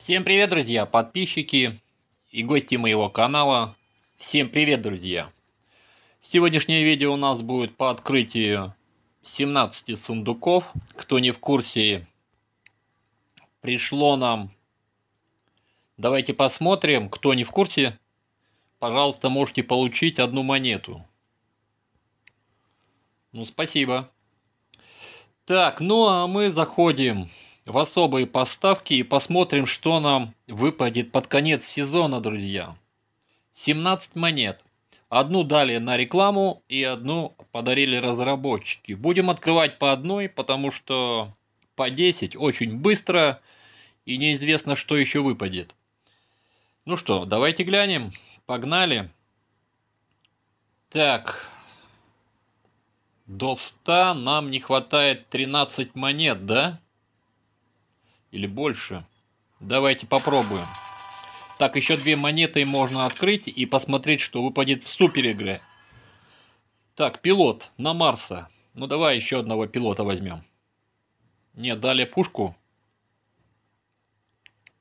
Всем привет, друзья, подписчики и гости моего канала. Всем привет, друзья. Сегодняшнее видео у нас будет по открытию 17 сундуков. Кто не в курсе, пришло нам... Давайте посмотрим. Кто не в курсе, пожалуйста, можете получить одну монету. Ну, спасибо. Так, ну а мы заходим в особые поставки и посмотрим, что нам выпадет под конец сезона, друзья. 17 монет. Одну дали на рекламу и одну подарили разработчики. Будем открывать по одной, потому что по 10 очень быстро и неизвестно, что еще выпадет. Ну что, давайте глянем. Погнали. Так. До 100 нам не хватает 13 монет, да? Да. Или больше. Давайте попробуем. Так, еще две монеты можно открыть и посмотреть, что выпадет в супер игре. Так, пилот на Марса. Ну давай еще одного пилота возьмем. Не, дали пушку.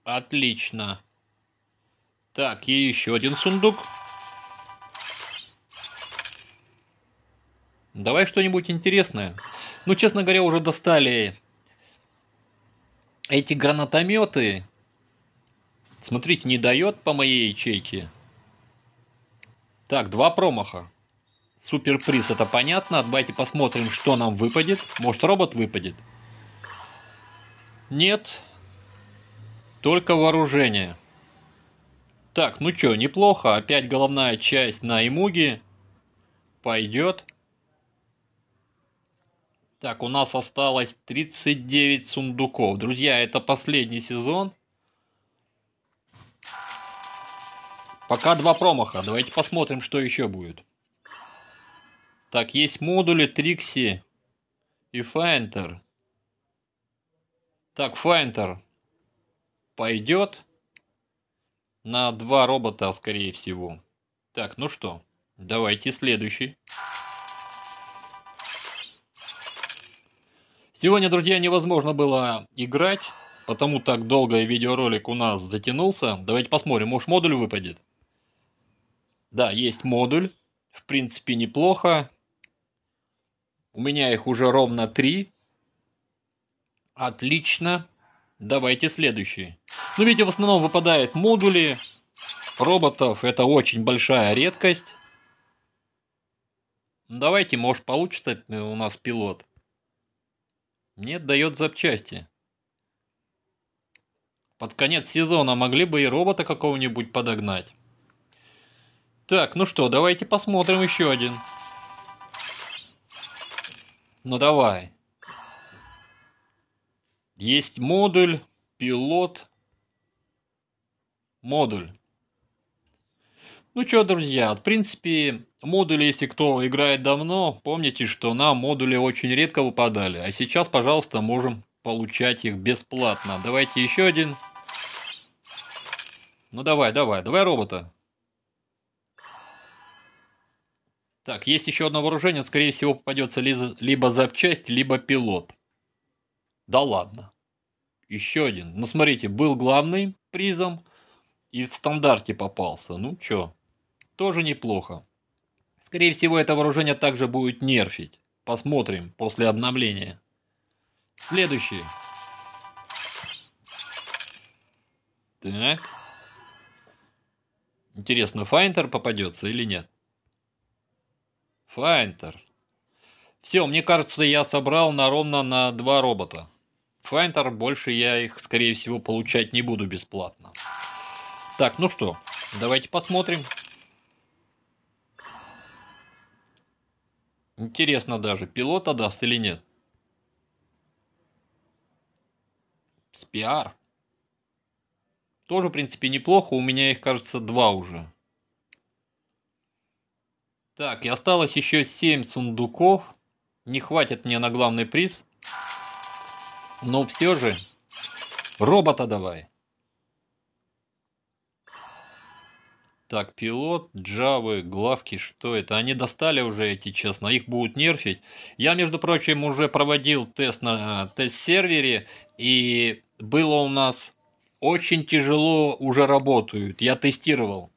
Отлично. Так, и еще один сундук. Давай что-нибудь интересное. Ну, честно говоря, уже достали эти гранатометы, смотрите, не дает по моей ячейке. Так, два промаха. Супер приз, это понятно. Давайте посмотрим, что нам выпадет. Может, робот выпадет? Нет. Только вооружение. Так, ну чё, неплохо. Опять головная часть на Имуге пойдет. Так, у нас осталось 39 сундуков. Друзья, это последний сезон. Пока два промаха. Давайте посмотрим, что еще будет. Так, есть модули Трикси и Файнтер. Так, Файнтер пойдет на два робота, скорее всего. Так, ну что, давайте следующий. Сегодня, друзья, невозможно было играть, потому так долго и видеоролик у нас затянулся. Давайте посмотрим, может модуль выпадет? Да, есть модуль. В принципе, неплохо. У меня их уже ровно три. Отлично. Давайте следующий. Ну, видите, в основном выпадают модули роботов. Это очень большая редкость. Давайте, может, получится у нас пилот. Нет, дает запчасти. Под конец сезона могли бы и робота какого-нибудь подогнать. Так, ну что, давайте посмотрим еще один. Ну давай. Есть модуль, пилот, модуль. Ну что, друзья, в принципе, модули, если кто играет давно, помните, что нам модули очень редко выпадали. А сейчас, пожалуйста, можем получать их бесплатно. Давайте еще один. Ну давай, давай, давай робота. Так, есть еще одно вооружение, скорее всего попадется либо запчасть, либо пилот. Да ладно. Еще один. Ну смотрите, был главный призом и в стандарте попался. Ну чё, тоже неплохо. Скорее всего, это вооружение также будет нерфить. Посмотрим после обновления. Следующий. Так. Интересно, Файнтер попадется или нет? Файнтер. Все, мне кажется, я собрал на ровно на два робота. Файнтер, больше я их, скорее всего, получать не буду бесплатно. Так, ну что, давайте посмотрим. Интересно даже, пилота даст или нет. Спиар. Тоже, в принципе, неплохо. У меня их, кажется, два уже. Так, и осталось еще 7 сундуков. Не хватит мне на главный приз. Но все же, робота давай. Так, пилот, джавы, главки, что это? Они достали уже эти, честно, их будут нерфить. Я, между прочим, уже проводил тест на э, тест-сервере, и было у нас очень тяжело уже работают. Я тестировал.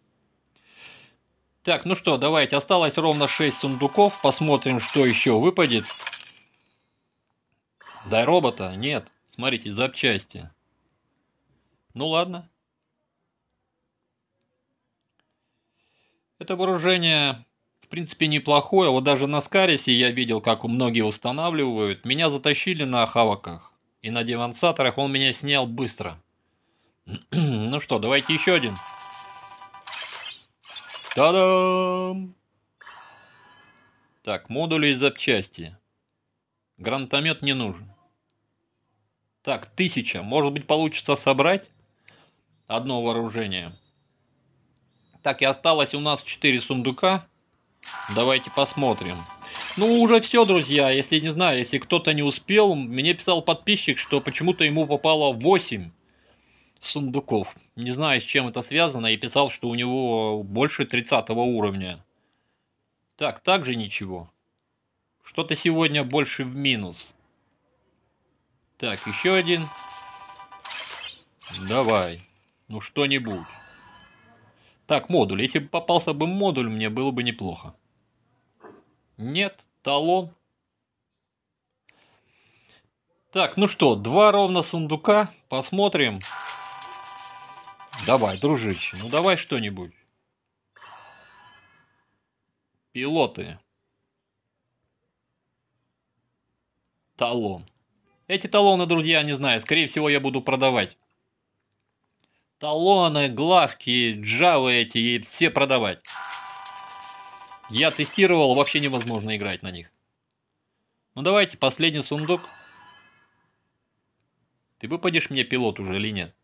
Так, ну что, давайте. Осталось ровно 6 сундуков. Посмотрим, что еще выпадет. Дай робота? Нет. Смотрите, запчасти. Ну ладно. Это вооружение, в принципе, неплохое. Вот даже на Скарисе я видел, как многие устанавливают. Меня затащили на хаваках. И на девансаторах он меня снял быстро. ну что, давайте еще один. Та-дам! Так, модули и запчасти. Гранатомет не нужен. Так, тысяча. Может быть, получится собрать одно вооружение. Так, и осталось у нас 4 сундука. Давайте посмотрим. Ну, уже все, друзья. Если не знаю, если кто-то не успел, мне писал подписчик, что почему-то ему попало 8 сундуков. Не знаю, с чем это связано, и писал, что у него больше 30 уровня. Так, также ничего. Что-то сегодня больше в минус. Так, еще один. Давай. Ну, что-нибудь. Так, модуль. Если бы попался бы модуль, мне было бы неплохо. Нет, талон. Так, ну что, два ровно сундука. Посмотрим. Давай, дружище, ну давай что-нибудь. Пилоты. Талон. Эти талоны, друзья, не знаю, скорее всего я буду продавать талоны, главки, джавы эти и все продавать. Я тестировал, вообще невозможно играть на них. Ну давайте, последний сундук. Ты выпадешь мне пилот уже или нет?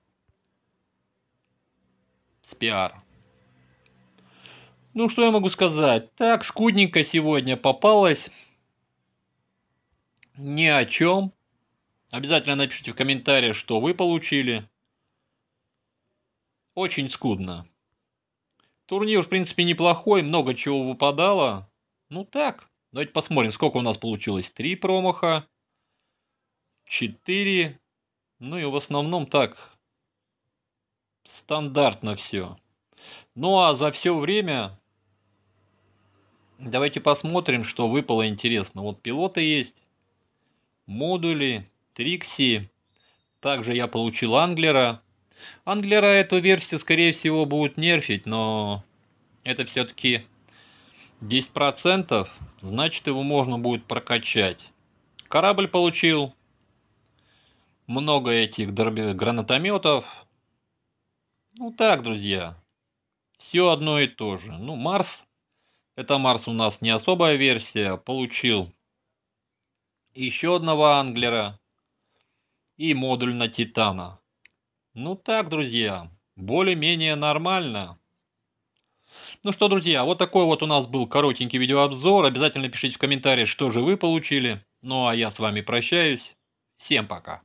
Спиар. Ну что я могу сказать? Так, скудненько сегодня попалось. Ни о чем. Обязательно напишите в комментариях, что вы получили. Очень скудно. Турнир, в принципе, неплохой, много чего выпадало. Ну так, давайте посмотрим, сколько у нас получилось. Три промаха, четыре, ну и в основном так, стандартно все. Ну а за все время давайте посмотрим, что выпало интересно. Вот пилоты есть, модули, Трикси, также я получил Англера. Англера эту версию, скорее всего, будут нерфить, но это все-таки 10%, значит его можно будет прокачать. Корабль получил много этих гранатометов. Ну так, друзья, все одно и то же. Ну, Марс, это Марс у нас не особая версия, получил еще одного Англера и модуль на Титана. Ну так, друзья, более-менее нормально. Ну что, друзья, вот такой вот у нас был коротенький видеообзор. Обязательно пишите в комментариях, что же вы получили. Ну а я с вами прощаюсь. Всем пока.